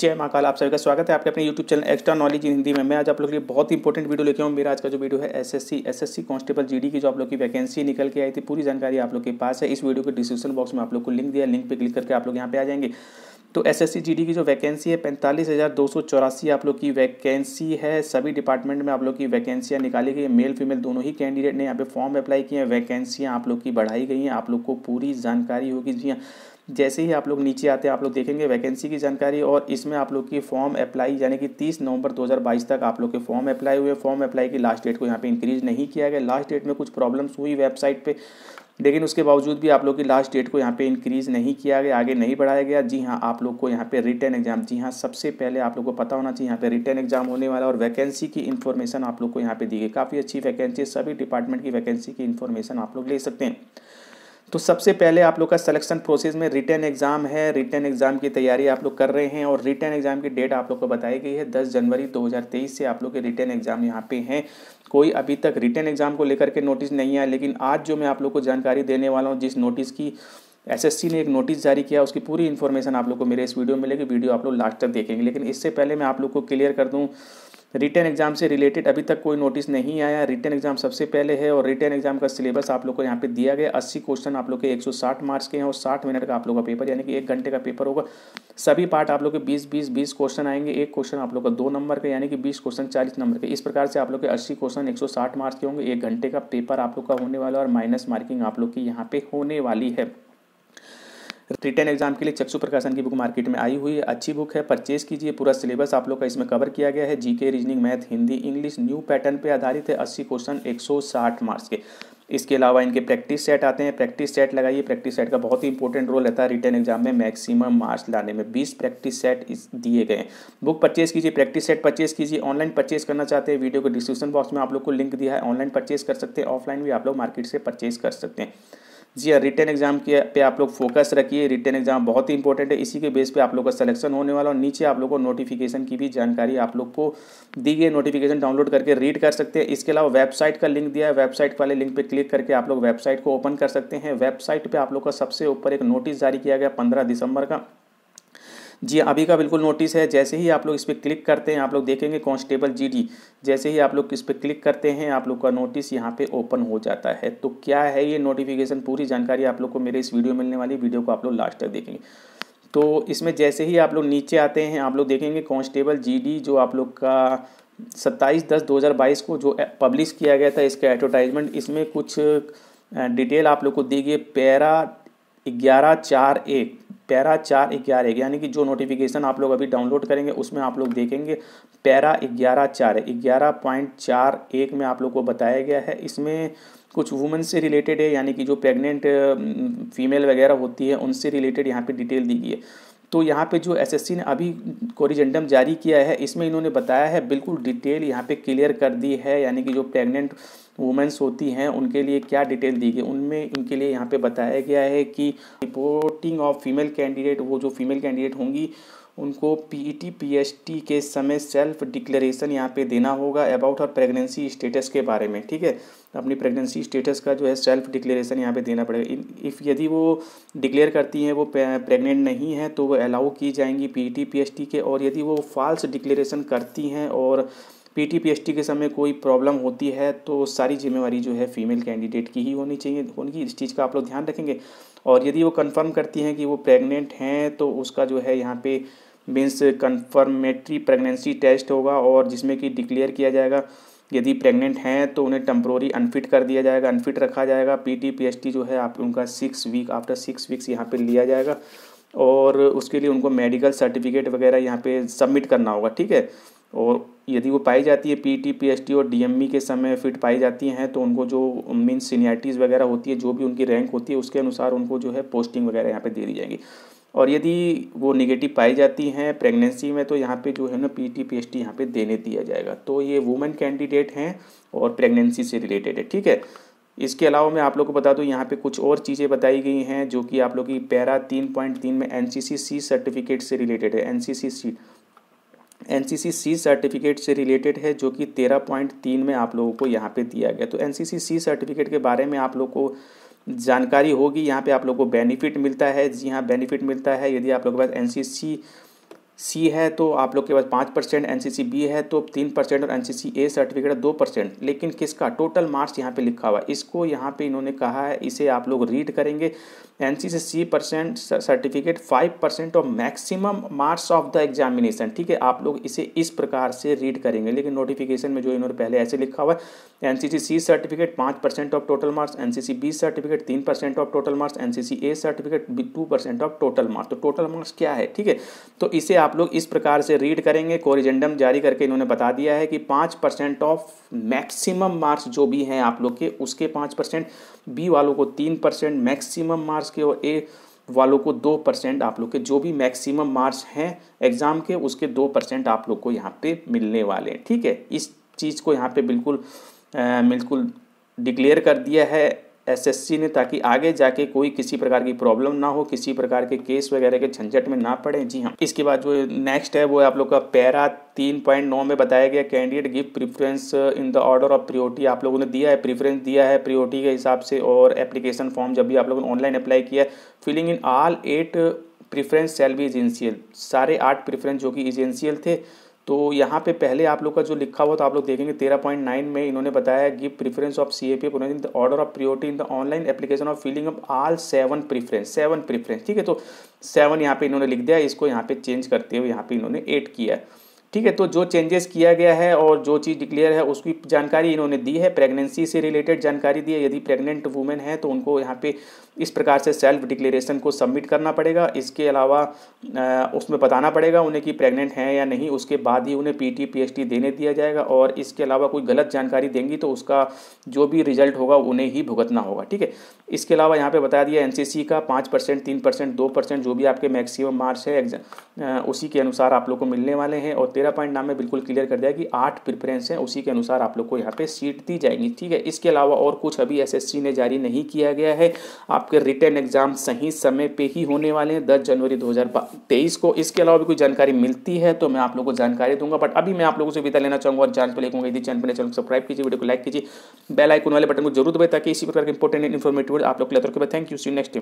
जय महाकाल आप सभी का स्वागत है आपके अपने YouTube channel extra knowledge in Hindi में मैं आज आप लोग के लिए बहुत ही इंपॉर्टेंट वीडियो लेके आऊँ मेरा आज का जो वीडियो है एसएससी एसएससी कांस्टेबल जीडी की जो आप लोग की वैकेंसी निकल के आई थी पूरी जानकारी आप लोग के पास है इस वीडियो के डिस्क्रिप्शन बॉक्स में आप लोग को लिंक दिया लिंक पर क्लिक करके आप लोग यहाँ पे आ जाएंगे तो एस एस की जो वैकेंसी है पैंतालीस हज़ार दो सौ चौरासी आप लोग की वैकेंसी है सभी डिपार्टमेंट में आप लोग की वैकेंसियाँ निकाली गई है मेल फीमेल दोनों ही कैंडिडेट ने यहाँ पे फॉर्म अप्लाई किए हैं वैकेंसियाँ आप लोग की बढ़ाई गई हैं आप लोग को पूरी जानकारी होगी जी हाँ जैसे ही आप लोग नीचे आते हैं आप लोग देखेंगे वैकेंसी की जानकारी और इसमें आप लोग की फॉर्म अप्लाई यानी कि 30 नवंबर 2022 तक आप लोग के फॉर्म अप्लाई हुए फॉर्म अप्लाई की लास्ट डेट को यहाँ पे इंक्रीज नहीं किया गया लास्ट डेट में कुछ प्रॉब्लम्स हुई वेबसाइट पे लेकिन उसके बावजूद भी आप लोग की लास्ट डेट को यहाँ पे इंक्रीज़ नहीं किया गया आगे नहीं बढ़ाया गया जी हाँ आप लोग को यहाँ पे रिटर्न एग्जाम जी हाँ सबसे पहले आप लोग को पता होना चाहिए यहाँ पे रिटर्न एग्जाम होने वाला और वैकेंसी की इन्फॉर्मेशन आप लोग को यहाँ पे दी गई काफ़ी अच्छी वैकेंसी सभी डिपार्टमेंट की वैकेंसी की इन्फॉर्मेशन आप लोग ले सकते हैं तो सबसे पहले आप लोग का सिलेक्शन प्रोसेस में रिटर्न एग्ज़ाम है रिटर्न एग्ज़ाम की तैयारी आप लोग कर रहे हैं और रिटर्न एग्ज़ाम की डेट आप लोग को बताई गई है 10 जनवरी 2023 से आप लोग के रिटर्न एग्ज़ाम यहाँ पे हैं कोई अभी तक रिटर्न एग्ज़ाम को लेकर के नोटिस नहीं आया लेकिन आज जो मैं आप लोग को जानकारी देने वाला हूँ जिस नोटिस की एस ने एक नोटिस जारी किया उसकी पूरी इन्फॉर्मेशन आप लोग को मेरे इस वीडियो में मिलेगी वीडियो आप लोग लास्ट तक देखेंगे लेकिन इससे पहले मैं आप लोग को क्लियर कर दूँ रिटर्न एग्जाम से रिलेटेड अभी तक कोई नोटिस नहीं आया रिटर्न एग्जाम सबसे पहले है और रिटर्न एग्जाम का सिलेबस आप लोग को यहाँ पे दिया गया अस्सी क्वेश्चन आप लोग के 160 मार्क्स के हैं और 60 मिनट का आप लोग का पेपर यानी कि एक घंटे का पेपर होगा सभी पार्ट आप लोग के बीस बीस 20 क्वेश्चन आएंगे एक क्वेश्चन आप लोग का दो नंबर का यानी कि बीस क्वेश्चन चालीस नंबर के इस प्रकार से आप लोग के अस्सी क्वेश्चन एक मार्क्स के होंगे एक घंटे का पेपर आप लोग का होने वाला और माइनस मार्किंग आप लोग की यहाँ पे होने वाली है रिटर्न एग्जाम के लिए चक्षु प्रकाशन की बुक मार्केट में आई हुई है अच्छी बुक है परचेज कीजिए पूरा सिलेबस आप लोग का इसमें कवर किया गया है GK reasoning math Hindi English new pattern पे आधारित है अस्सी क्वेश्चन एक मार्क्स के इसके अलावा इनके प्रैक्टिस सेट आते हैं प्रैक्टिस सेट लगाइए प्रैक्टिस सेट का बहुत ही इंपॉर्टेंट रोल रहता है रिटर्न एग्जाम में मैक्सिमम मार्क्स लाने में 20 प्रैक्टिस सेट इस दिए गए हैं बुक परचेज कीजिए प्रैक्टिस सेट परचेज कीजिए ऑनलाइन परचेज करना चाहते हैं वीडियो को डिस्क्रिप्शन बॉक्स में आप लोग को लिंक दिया है ऑनलाइन परचेज कर सकते हैं ऑफलाइन भी आप लोग मार्केट से परचेज कर सकते हैं जी हाँ रिटर्न एग्जाम के पे आप लोग फोकस रखिए रिटर्न एग्जाम बहुत ही इंपॉर्टेंट है इसी के बेस पे आप लोग का सिलेक्शन होने वाला और नीचे आप लोग को नोटिफिकेशन की भी जानकारी आप लोग को दी गई नोटिफिकेशन डाउनलोड करके रीड कर सकते हैं इसके अलावा वेबसाइट का लिंक दिया है वेबसाइट वाले लिंक पर क्लिक करके आप लोग वेबसाइट को ओपन कर सकते हैं वेबसाइट पर आप लोग का सबसे ऊपर एक नोटिस जारी किया गया पंद्रह दिसंबर का जी अभी का बिल्कुल नोटिस है जैसे ही आप लोग इस पर क्लिक करते हैं आप लोग देखेंगे कॉन्स्टेबल जी जैसे ही आप लोग इस पर क्लिक करते हैं आप लोग का नोटिस यहाँ पे ओपन हो जाता है तो क्या है ये नोटिफिकेशन पूरी जानकारी आप लोग को मेरे इस वीडियो मिलने वाली वीडियो को आप लोग लास्ट तक देखेंगे तो इसमें जैसे ही आप लोग नीचे आते हैं आप लोग देखेंगे कॉन्स्टेबल जी जो आप लोग का सत्ताईस दस दो हज़ार बाईस को जो पब्लिश किया गया था इसका एडवर्टाइजमेंट इसमें कुछ डिटेल आप लोग को दी गई पैरा ग्यारह चार एक पैरा चार ग्यारह यानी कि जो नोटिफिकेशन आप लोग अभी डाउनलोड करेंगे उसमें आप लोग देखेंगे पैरा ग्यारह चार ग्यारह पॉइंट चार एक में आप लोग को बताया गया है इसमें कुछ वुमेन से रिलेटेड है यानी कि जो प्रेग्नेंट फीमेल वगैरह होती है उनसे रिलेटेड यहाँ पे डिटेल दी गई है तो यहाँ पे जो एसएससी ने अभी कोरिजेंडम जारी किया है इसमें इन्होंने बताया है बिल्कुल डिटेल यहाँ पे क्लियर कर दी है यानी कि जो प्रेग्नेंट वुमेंस होती हैं उनके लिए क्या डिटेल दी गई उनमें उनके लिए यहाँ पे बताया गया है कि रिपोर्टिंग ऑफ फीमेल कैंडिडेट वो जो फीमेल कैंडिडेट होंगी उनको पीईटी पीएचटी e के समय सेल्फ डिक्लेरेशन यहाँ पे देना होगा अबाउट और प्रेगनेंसी स्टेटस के बारे में ठीक है अपनी प्रेगनेंसी स्टेटस का जो है सेल्फ डिक्लेरेशन यहाँ पे देना पड़ेगा इफ़ यदि वो डिक्लेयर करती हैं वो प्रेग्नेंट नहीं है तो वो अलाउ की जाएंगी पीईटी पीएचटी e के और यदि वो फॉल्स डिक्लेरेशन करती हैं और पीटी पीएसटी के समय कोई प्रॉब्लम होती है तो सारी जिम्मेवारी जो है फीमेल कैंडिडेट की ही होनी चाहिए उनकी इस चीज़ का आप लोग ध्यान रखेंगे और यदि वो कंफर्म करती हैं कि वो प्रेग्नेंट हैं तो उसका जो है यहाँ पे मीन्स कन्फर्मेटरी प्रेगनेंसी टेस्ट होगा और जिसमें कि डिक्लेयर किया जाएगा यदि प्रेग्नेंट हैं तो उन्हें टम्प्रोरी अनफिट कर दिया जाएगा अनफिट रखा जाएगा पीटी पीएसटी जो है आप उनका six week after six weeks यहाँ पे लिया जाएगा और उसके लिए उनको मेडिकल सर्टिफिकेट वगैरह यहाँ पे सबमिट करना होगा ठीक है और यदि वो पाई जाती है पीटी पीएसटी और डीएमई e के समय फिट पाई जाती हैं तो उनको जो मीन सीनियरिटीज़ वगैरह होती है जो भी उनकी रैंक होती है उसके अनुसार उनको जो है पोस्टिंग वगैरह यहाँ पे दे दी जाएगी और यदि वो निगेटिव पाई जाती हैं प्रेगनेंसी में तो यहाँ पे जो है ना P T P H T यहाँ पे देने दिया जाएगा तो ये वुमेन कैंडिडेट हैं और प्रेगनेंसी से रिलेटेड है ठीक है इसके अलावा मैं आप लोग को बता दूं यहाँ पे कुछ और चीज़ें बताई गई हैं जो कि आप लोग की पैरा तीन पॉइंट तीन में N C C C certificate से रिलेटेड है N C C N C certificate से रिलेटेड है जो कि तेरह पॉइंट तीन में आप लोगों को यहाँ पे दिया गया तो एन सी सर्टिफिकेट के बारे में आप लोग को जानकारी होगी यहाँ पे आप लोग को बेनिफिट मिलता है जी हाँ बेनिफिट मिलता है यदि आप लोगों के पास एन सी है तो आप लोग के पास पाँच परसेंट एन बी है तो तीन परसेंट और एन ए सर्टिफिकेट है दो परसेंट लेकिन किसका टोटल मार्क्स यहाँ पे लिखा हुआ है इसको यहाँ पे इन्होंने कहा है इसे आप लोग रीड करेंगे N C C C percent certificate five percent और maximum marks of the examination ठीक है आप लोग इसे इस प्रकार से रीड करेंगे लेकिन नोटिफिकेशन में जो इन्होंने पहले ऐसे लिखा हुआ है एन सी सर्टिफिकेट पाँच percent of total marks N B certificate तीन percent of total marks N A certificate two percent of total marks तो टोटल मार्क्स क्या है ठीक है तो इसे आप लोग इस प्रकार से रीड करेंगे कोरिजेंडम जारी करके इन्होंने बता दिया है कि पाँच परसेंट ऑफ मैक्सिमम मार्क्स जो भी हैं आप लोग के उसके पाँच परसेंट बी वालों को तीन परसेंट मैक्सिमम मार्क्स के और ए वालों को दो परसेंट आप लोग के जो भी मैक्सिमम मार्क्स हैं एग्ज़ाम के उसके दो परसेंट आप लोग को यहाँ पे मिलने वाले हैं ठीक है इस चीज़ को यहाँ पे बिल्कुल बिल्कुल डिक्लेयर कर दिया है एसएससी ने ताकि आगे जाके कोई किसी प्रकार की प्रॉब्लम ना हो किसी प्रकार के केस वगैरह के झंझट में ना पड़े जी हाँ इसके बाद जो नेक्स्ट है वो आप लोग का पैरा तीन पॉइंट नौ में बताया गया candidate give preference in the order of priority आप लोगों ने दिया है प्रीफरेंस दिया है प्रियोरिटी के हिसाब से और एप्लीकेशन फॉर्म जब भी आप लोगों ने ऑनलाइन अप्लाई किया है filling in all eight preference सेल्वी एजेंशियल सारे आठ प्रिफरेंस जो कि एजेंशियल थे तो यहाँ पे पहले आप लोग का जो लिखा हुआ तो आप लोग देखेंगे तेरह पॉइंट नाइन में इन्होंने बताया कि preference of C A P in the order of priority in the online application of filling of all seven preference seven preference ठीक है तो सेवन यहाँ पे इन्होंने लिख दिया इसको यहाँ पे चेंज करते हुए यहाँ पे इन्होंने एट किया ठीक है तो जो चेंजेस किया गया है और जो चीज़ डिक्लेयर है उसकी जानकारी इन्होंने दी है प्रेगनेंसी से रिलेटेड जानकारी दी है यदि प्रेगनेंट वुमेन है तो उनको यहाँ पे इस प्रकार से सेल्फ डिक्लेरेशन को सबमिट करना पड़ेगा इसके अलावा उसमें बताना पड़ेगा उन्हें कि प्रेग्नेंट हैं या नहीं उसके बाद ही उन्हें पी टी देने दिया जाएगा और इसके अलावा कोई गलत जानकारी देंगी तो उसका जो भी रिजल्ट होगा उन्हें ही भुगतना होगा ठीक है इसके अलावा यहाँ पर बता दिया एन का पाँच परसेंट तीन परसेंट दो परसेंट जो भी आपके मैक्सिमम मार्क्स है उसी के अनुसार आप लोग को मिलने वाले हैं और तेरह पॉइंट नाम में बिल्कुल क्लियर कर दिया कि आठ प्रिफरेंस हैं उसी के अनुसार आप लोग को यहाँ पे सीट दी जाएंगी ठीक है इसके अलावा और कुछ अभी एसएससी ने जारी नहीं किया गया है आप आपके रिटर्न एग्जाम सही समय पे ही होने वाले हैं दस जनवरी तेईस को इसके अलावा भी कोई जानकारी मिलती है तो मैं आप लोगों को जानकारी दूंगा बट अभी मैं आप लोगों से विदा लेना चाहूँगा और जान पर तो लेकूंगा यदि चैनल पर चैनल सब्सक्राइब कीजिए वीडियो को लाइक कीजिए बेल आइकन वाले बटन को जरूर दबाए ताकि इसी प्रकार के इंपॉर्टेंट इन्फॉर्मेटिव आप लोग लेते थैंक यू सी नेक्स्ट